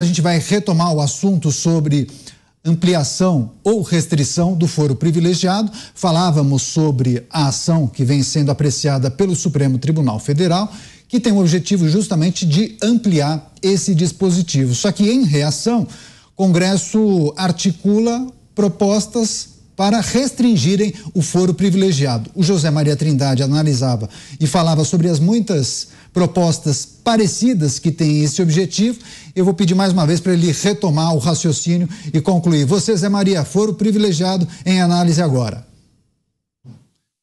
A gente vai retomar o assunto sobre ampliação ou restrição do foro privilegiado. Falávamos sobre a ação que vem sendo apreciada pelo Supremo Tribunal Federal, que tem o objetivo justamente de ampliar esse dispositivo. Só que, em reação, o Congresso articula propostas para restringirem o foro privilegiado. O José Maria Trindade analisava e falava sobre as muitas propostas parecidas que têm esse objetivo. Eu vou pedir mais uma vez para ele retomar o raciocínio e concluir. Você, Zé Maria, foro privilegiado em análise agora.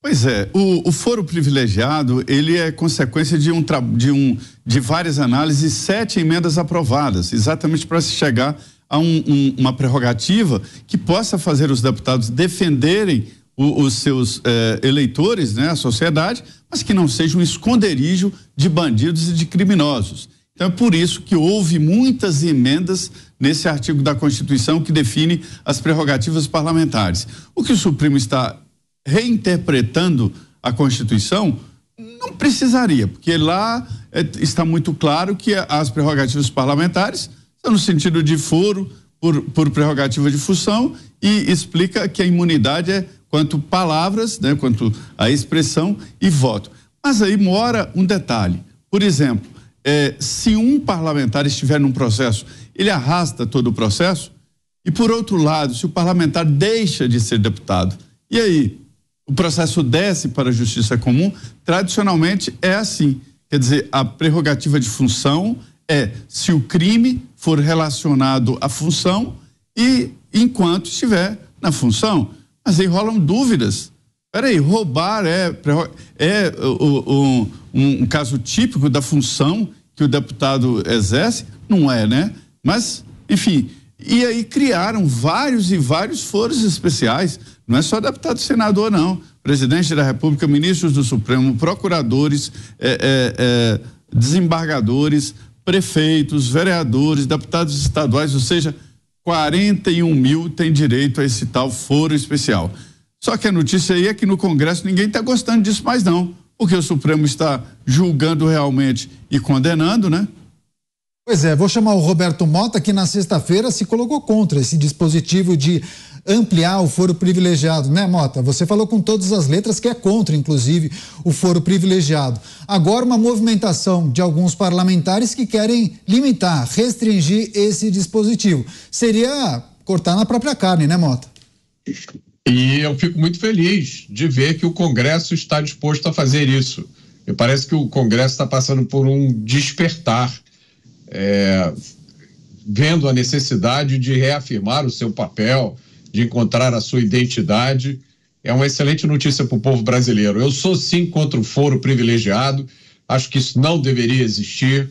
Pois é, o, o, foro privilegiado ele é consequência de um, de um de várias análises, sete emendas aprovadas, exatamente para se chegar a um, um, uma prerrogativa que possa fazer os deputados defenderem o, os seus eh, eleitores, né, a sociedade, mas que não seja um esconderijo de bandidos e de criminosos. Então é por isso que houve muitas emendas nesse artigo da Constituição que define as prerrogativas parlamentares. O que o Supremo está reinterpretando a Constituição não precisaria, porque lá eh, está muito claro que as prerrogativas parlamentares é no sentido de foro por, por prerrogativa de função e explica que a imunidade é quanto palavras, né, quanto a expressão e voto. Mas aí mora um detalhe. Por exemplo, é, se um parlamentar estiver num processo, ele arrasta todo o processo. E por outro lado, se o parlamentar deixa de ser deputado, e aí o processo desce para a justiça comum, tradicionalmente é assim. Quer dizer, a prerrogativa de função é se o crime for relacionado à função e enquanto estiver na função. Mas aí rolam dúvidas. Peraí, roubar é, é um, um caso típico da função que o deputado exerce? Não é, né? Mas, enfim, e aí criaram vários e vários foros especiais, não é só deputado e senador, não. Presidente da República, ministros do Supremo, procuradores, é, é, é, desembargadores, prefeitos, vereadores, deputados estaduais, ou seja, 41 mil têm direito a esse tal foro especial. Só que a notícia aí é que no Congresso ninguém está gostando disso mais não, porque o Supremo está julgando realmente e condenando, né? Pois é, vou chamar o Roberto Mota, que na sexta-feira se colocou contra esse dispositivo de ampliar o foro privilegiado, né, Mota? Você falou com todas as letras que é contra, inclusive, o foro privilegiado. Agora, uma movimentação de alguns parlamentares que querem limitar, restringir esse dispositivo. Seria cortar na própria carne, né, Mota? E eu fico muito feliz de ver que o Congresso está disposto a fazer isso. Me parece que o Congresso está passando por um despertar, é, vendo a necessidade de reafirmar o seu papel de encontrar a sua identidade. É uma excelente notícia para o povo brasileiro. Eu sou sim contra o foro privilegiado, acho que isso não deveria existir.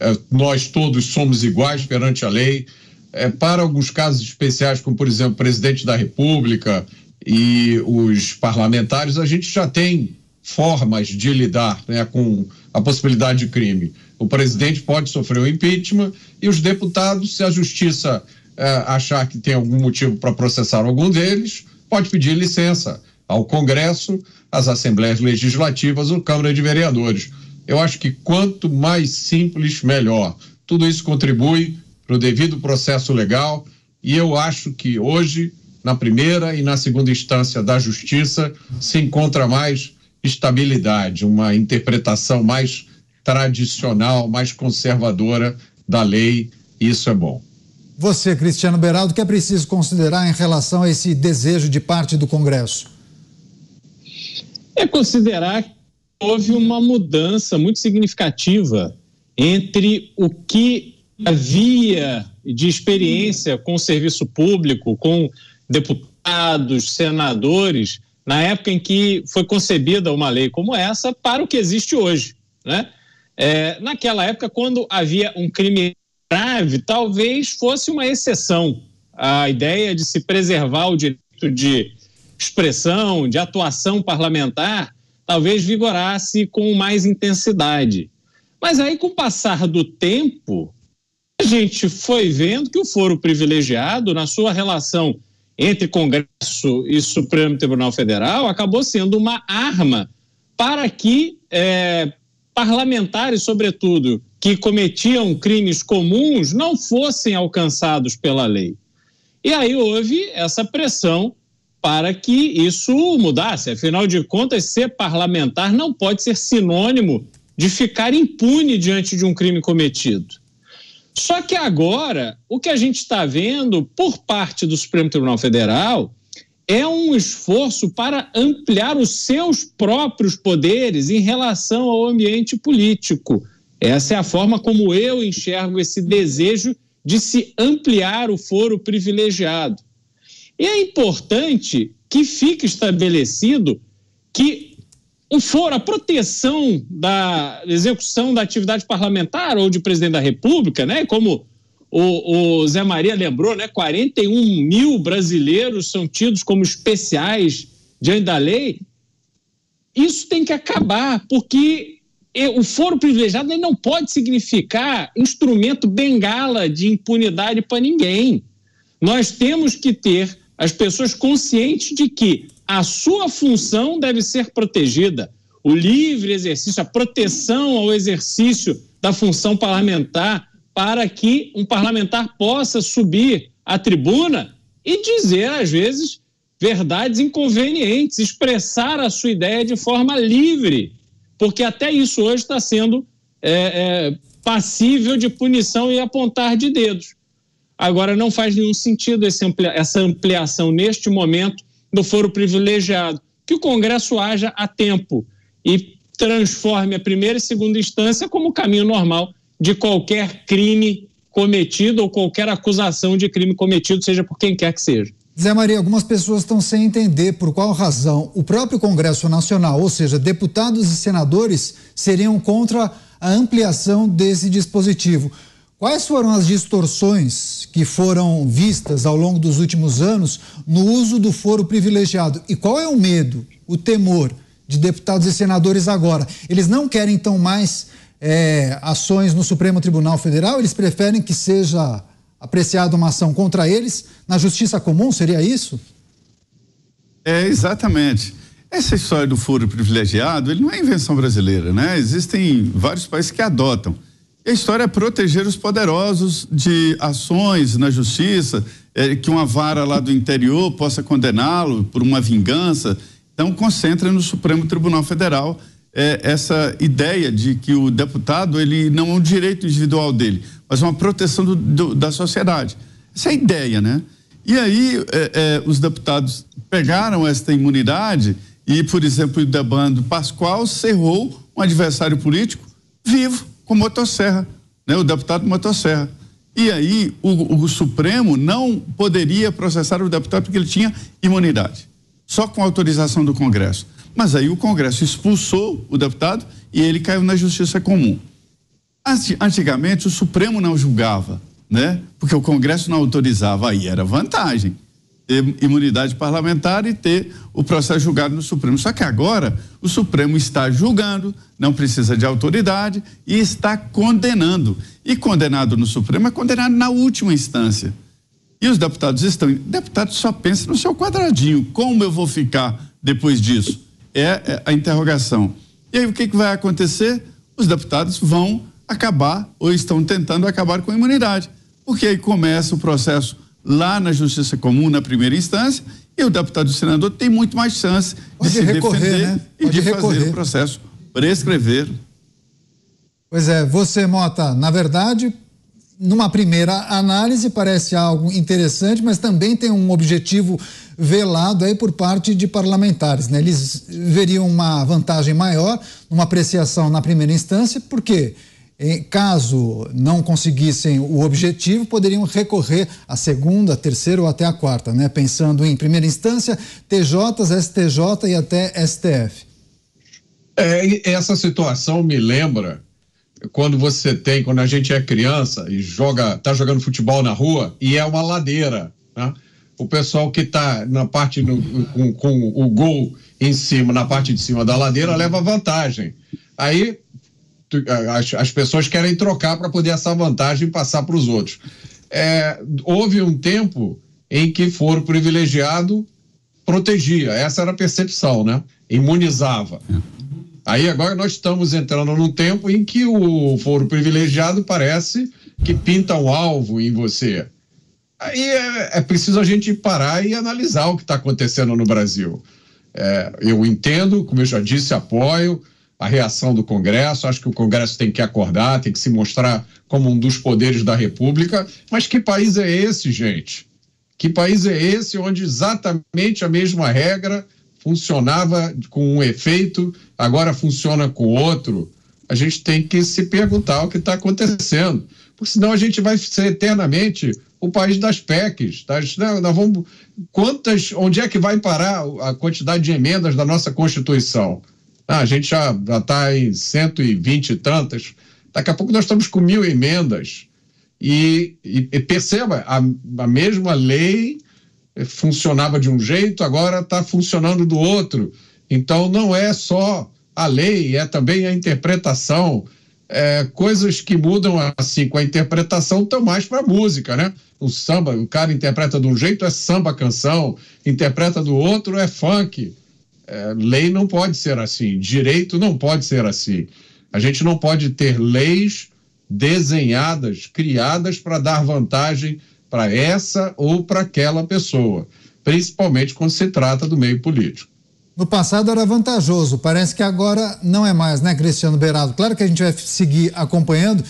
É, nós todos somos iguais perante a lei. É, para alguns casos especiais, como por exemplo, o presidente da República e os parlamentares, a gente já tem formas de lidar né, com a possibilidade de crime. O presidente pode sofrer o um impeachment e os deputados, se a justiça é, achar que tem algum motivo para processar algum deles, pode pedir licença ao Congresso, às Assembleias Legislativas ou Câmara de Vereadores. Eu acho que quanto mais simples, melhor. Tudo isso contribui para o devido processo legal e eu acho que hoje, na primeira e na segunda instância da Justiça, se encontra mais estabilidade, uma interpretação mais tradicional, mais conservadora da lei. Isso é bom você, Cristiano Beraldo, o que é preciso considerar em relação a esse desejo de parte do Congresso? É considerar que houve uma mudança muito significativa entre o que havia de experiência com o serviço público, com deputados, senadores, na época em que foi concebida uma lei como essa, para o que existe hoje. Né? É, naquela época, quando havia um crime trave talvez fosse uma exceção. A ideia de se preservar o direito de expressão, de atuação parlamentar, talvez vigorasse com mais intensidade. Mas aí, com o passar do tempo, a gente foi vendo que o foro privilegiado, na sua relação entre Congresso e Supremo Tribunal Federal, acabou sendo uma arma para que é, parlamentares, sobretudo que cometiam crimes comuns não fossem alcançados pela lei. E aí houve essa pressão para que isso mudasse. Afinal de contas, ser parlamentar não pode ser sinônimo de ficar impune diante de um crime cometido. Só que agora, o que a gente está vendo por parte do Supremo Tribunal Federal é um esforço para ampliar os seus próprios poderes em relação ao ambiente político. Essa é a forma como eu enxergo esse desejo de se ampliar o foro privilegiado. E é importante que fique estabelecido que o foro, a proteção da execução da atividade parlamentar ou de presidente da República, né, como o, o Zé Maria lembrou, né, 41 mil brasileiros são tidos como especiais diante da lei. Isso tem que acabar, porque o foro privilegiado ele não pode significar instrumento bengala de impunidade para ninguém. Nós temos que ter as pessoas conscientes de que a sua função deve ser protegida. O livre exercício, a proteção ao exercício da função parlamentar, para que um parlamentar possa subir à tribuna e dizer, às vezes, verdades inconvenientes, expressar a sua ideia de forma livre porque até isso hoje está sendo é, é, passível de punição e apontar de dedos. Agora, não faz nenhum sentido amplia, essa ampliação neste momento do foro privilegiado. Que o Congresso haja a tempo e transforme a primeira e segunda instância como caminho normal de qualquer crime cometido ou qualquer acusação de crime cometido, seja por quem quer que seja. Zé Maria, algumas pessoas estão sem entender por qual razão o próprio Congresso Nacional, ou seja, deputados e senadores, seriam contra a ampliação desse dispositivo. Quais foram as distorções que foram vistas ao longo dos últimos anos no uso do foro privilegiado? E qual é o medo, o temor de deputados e senadores agora? Eles não querem, então, mais é, ações no Supremo Tribunal Federal, eles preferem que seja apreciado uma ação contra eles na justiça comum, seria isso? É, exatamente. Essa história do foro privilegiado, ele não é invenção brasileira, né? Existem vários países que adotam. E a história é proteger os poderosos de ações na justiça, é, que uma vara lá do interior possa condená-lo por uma vingança. Então, concentra no Supremo Tribunal Federal é, essa ideia de que o deputado ele não é um direito individual dele, mas uma proteção do, do, da sociedade. Essa é a ideia, né? E aí é, é, os deputados pegaram esta imunidade e, por exemplo, o Debando Pascoal cerrou um adversário político vivo com motosserra, né? O deputado motosserra. E aí o, o Supremo não poderia processar o deputado porque ele tinha imunidade, só com autorização do Congresso. Mas aí o Congresso expulsou o deputado e ele caiu na justiça comum. Antigamente o Supremo não julgava, né? Porque o Congresso não autorizava, aí era vantagem ter imunidade parlamentar e ter o processo julgado no Supremo. Só que agora o Supremo está julgando, não precisa de autoridade e está condenando. E condenado no Supremo é condenado na última instância. E os deputados estão. Deputado só pensa no seu quadradinho. Como eu vou ficar depois disso? É, é a interrogação. E aí o que, que vai acontecer? Os deputados vão acabar ou estão tentando acabar com a imunidade. Porque aí começa o processo lá na Justiça Comum, na primeira instância, e o deputado e o senador tem muito mais chance Pode de se recorrer, defender né? e de recorrer. fazer o processo prescrever. Pois é, você, Mota, na verdade, numa primeira análise parece algo interessante, mas também tem um objetivo velado aí por parte de parlamentares, né? Eles veriam uma vantagem maior numa apreciação na primeira instância, porque quê? caso não conseguissem o objetivo, poderiam recorrer à segunda, terceira ou até à quarta, né? pensando em primeira instância, TJs, STJ e até STF. É, essa situação me lembra quando você tem, quando a gente é criança e joga, tá jogando futebol na rua e é uma ladeira, né? O pessoal que está na parte com, com o gol em cima, na parte de cima da ladeira, leva vantagem. Aí as, as pessoas querem trocar para poder essa vantagem passar para os outros. É, houve um tempo em que foro privilegiado protegia, essa era a percepção, né? Imunizava. Aí agora nós estamos entrando num tempo em que o foro privilegiado parece que pinta um alvo em você. Aí é, é preciso a gente parar e analisar o que está acontecendo no Brasil. É, eu entendo, como eu já disse, apoio, a reação do Congresso. Acho que o Congresso tem que acordar, tem que se mostrar como um dos poderes da República. Mas que país é esse, gente? Que país é esse onde exatamente a mesma regra funcionava com um efeito, agora funciona com outro? A gente tem que se perguntar o que está acontecendo, porque senão a gente vai ser eternamente o país das PECs. das Não, né, nós vamos, quantas, onde é que vai parar a quantidade de emendas da nossa Constituição? Ah, a gente já está em 120 e tantas. Daqui a pouco nós estamos com mil emendas. E, e, e perceba, a, a mesma lei funcionava de um jeito, agora está funcionando do outro. Então não é só a lei, é também a interpretação. É, coisas que mudam assim com a interpretação estão mais para música, né? O samba, o cara interpreta de um jeito é samba canção, interpreta do outro é funk. É, lei não pode ser assim, direito não pode ser assim. A gente não pode ter leis desenhadas, criadas para dar vantagem para essa ou para aquela pessoa, principalmente quando se trata do meio político. No passado era vantajoso, parece que agora não é mais, né, Cristiano Beirado? Claro que a gente vai seguir acompanhando.